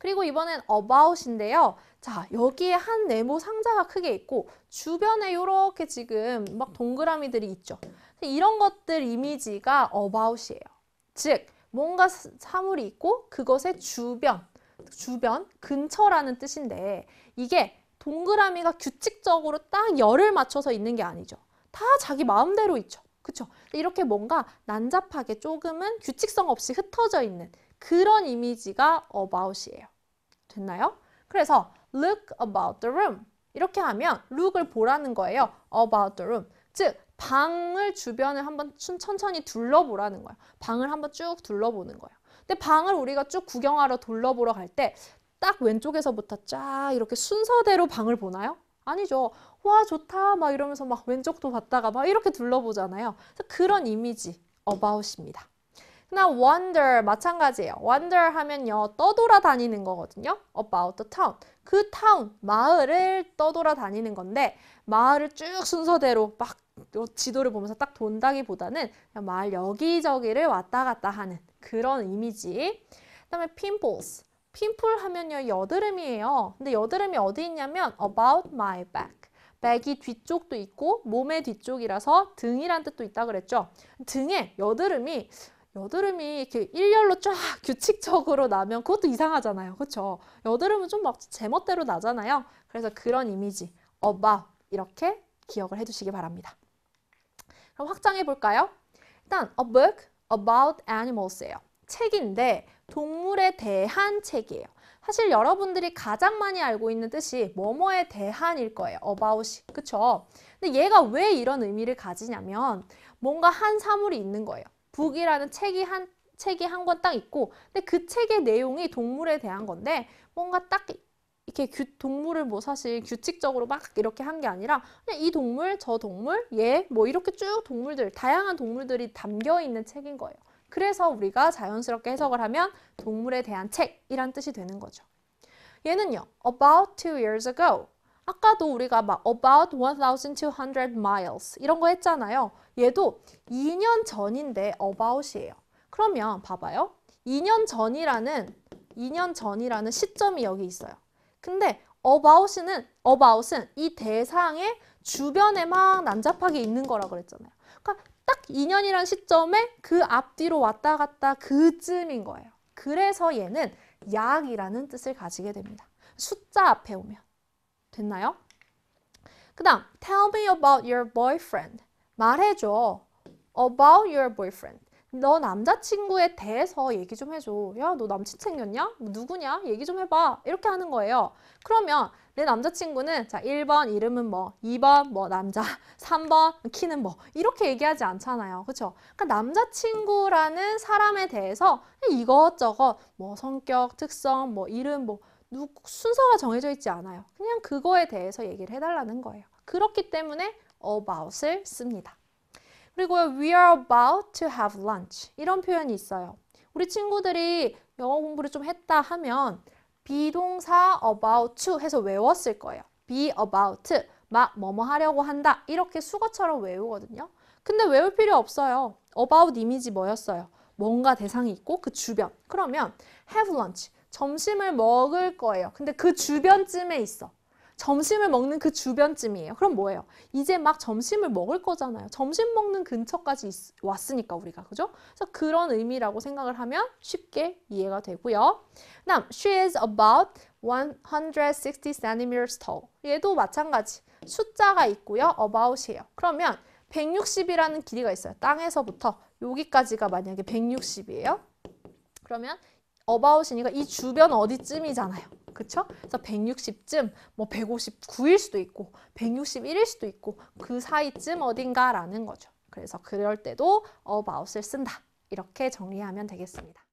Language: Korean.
그리고 이번엔 about인데요. 자, 여기에 한 네모 상자가 크게 있고 주변에 이렇게 지금 막 동그라미들이 있죠. 이런 것들 이미지가 about이에요. 즉, 뭔가 사물이 있고 그것의 주변, 주변, 근처라는 뜻인데 이게 동그라미가 규칙적으로 딱 열을 맞춰서 있는 게 아니죠. 다 자기 마음대로 있죠. 그렇죠? 이렇게 뭔가 난잡하게 조금은 규칙성 없이 흩어져 있는 그런 이미지가 about이에요. 됐나요? 그래서 look about the room 이렇게 하면 look을 보라는 거예요. about the room 즉 방을 주변을 한번 천천히 둘러보라는 거예요. 방을 한번 쭉 둘러보는 거예요. 근데 방을 우리가 쭉 구경하러 둘러보러 갈 때 딱 왼쪽에서부터 쫙 이렇게 순서대로 방을 보나요? 아니죠. 와 좋다 막 이러면서 막 왼쪽도 봤다가 막 이렇게 둘러보잖아요. 그래서 그런 이미지 about입니다. 그나 wander 마찬가지예요. wander 하면요 떠돌아 다니는 거거든요. about the town 그 town 마을을 떠돌아 다니는 건데 마을을 쭉 순서대로 막 지도를 보면서 딱 돈다기보다는 그냥 마을 여기저기를 왔다 갔다 하는 그런 이미지. 그다음에 pimples 핀풀 하면요 여드름이에요. 근데 여드름이 어디 있냐면 about my back 백이 뒤쪽도 있고 몸의 뒤쪽이라서 등이란 뜻도 있다 그랬죠. 등에 여드름이 여드름이 이렇게 일렬로 쫙 규칙적으로 나면 그것도 이상하잖아요. 그렇죠? 여드름은 좀 막 제멋대로 나잖아요. 그래서 그런 이미지, about 이렇게 기억을 해주시기 바랍니다. 그럼 확장해 볼까요? 일단 a book about animals예요. 책인데 동물에 대한 책이에요. 사실 여러분들이 가장 많이 알고 있는 뜻이 뭐뭐에 대한일 거예요. about이. 그렇죠 근데 얘가 왜 이런 의미를 가지냐면 뭔가 한 사물이 있는 거예요. 북이라는 책이 한 책이 한 권 딱 있고 근데 그 책의 내용이 동물에 대한 건데 뭔가 딱 이렇게 규, 동물을 뭐 사실 규칙적으로 막 이렇게 한 게 아니라 그냥 이 동물 저 동물 얘 뭐 이렇게 쭉 동물들 다양한 동물들이 담겨 있는 책인 거예요. 그래서 우리가 자연스럽게 해석을 하면 동물에 대한 책이란 뜻이 되는 거죠. 얘는요. About two years ago 아까도 우리가 막 about 1200 miles 이런 거 했잖아요. 얘도 2년 전인데 about이에요. 그러면 봐봐요. 2년 전이라는 2년 전이라는 시점이 여기 있어요. 근데 about은 about은 이 대상의 주변에 막 난잡하게 있는 거라 그랬잖아요. 그러니까 딱 2년이란 시점에 그 앞뒤로 왔다 갔다 그쯤인 거예요. 그래서 얘는 약이라는 뜻을 가지게 됩니다. 숫자 앞에 오면. 됐나요? 그 다음 Tell me about your boyfriend. 말해줘. About your boyfriend. 너 남자친구에 대해서 얘기 좀 해줘. 야, 너 남친 챙겼냐? 뭐 누구냐? 얘기 좀 해봐. 이렇게 하는 거예요. 그러면 내 남자친구는 자 1번 이름은 뭐, 2번 뭐 남자, 3번 키는 뭐 이렇게 얘기하지 않잖아요. 그렇죠? 그러니까 남자친구라는 사람에 대해서 이것저것 뭐 성격, 특성, 뭐 이름, 뭐 순서가 정해져 있지 않아요. 그냥 그거에 대해서 얘기를 해달라는 거예요. 그렇기 때문에 about을 씁니다. 그리고요, we are about to have lunch. 이런 표현이 있어요. 우리 친구들이 영어 공부를 좀 했다 하면 비동사 about to 해서 외웠을 거예요. be about 막 뭐뭐 하려고 한다. 이렇게 수거처럼 외우거든요. 근데 외울 필요 없어요. about 이미지 뭐였어요? 뭔가 대상이 있고 그 주변. 그러면 have lunch. 점심을 먹을 거예요. 근데 그 주변쯤에 있어. 점심을 먹는 그 주변쯤이에요. 그럼 뭐예요? 이제 막 점심을 먹을 거잖아요. 점심 먹는 근처까지 있, 왔으니까 우리가 그죠? 그래서 그런 의미라고 생각을 하면 쉽게 이해가 되고요. 다음, she is about 160 c e n t m tall. 얘도 마찬가지. 숫자가 있고요. about이에요. 그러면 160이라는 길이가 있어요. 땅에서부터 여기까지가 만약에 160이에요. 그러면 어바웃이니까이 주변 어디쯤이잖아요. 그렇죠 그래서 160쯤, 뭐 159일 수도 있고 161일 수도 있고 그 사이쯤 어딘가라는 거죠. 그래서 그럴 때도 about을 쓴다. 이렇게 정리하면 되겠습니다.